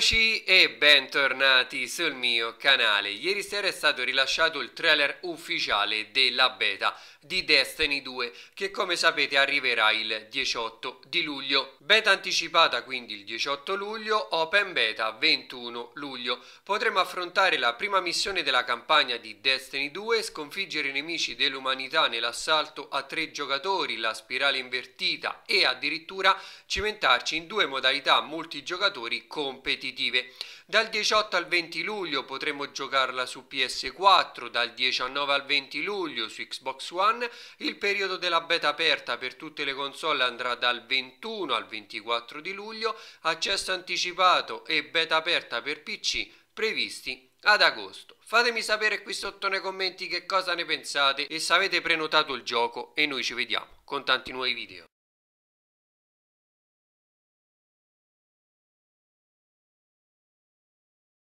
Eccoci e bentornati sul mio canale. Ieri sera è stato rilasciato il trailer ufficiale della beta di Destiny 2 che come sapete arriverà il 18 di luglio. Beta anticipata quindi il 18 luglio, open beta 21 luglio. Potremo affrontare la prima missione della campagna di Destiny 2, sconfiggere i nemici dell'umanità nell'assalto a tre giocatori, la spirale invertita e addirittura cimentarci in due modalità multigiocatori competitive competitive. Dal 18 al 20 luglio potremo giocarla su PS4, dal 19 al 20 luglio su Xbox One. Il periodo della beta aperta per tutte le console andrà dal 21 al 24 di luglio, accesso anticipato e beta aperta per PC previsti ad agosto. Fatemi sapere qui sotto nei commenti che cosa ne pensate e se avete prenotato il gioco e noi ci vediamo con tanti nuovi video.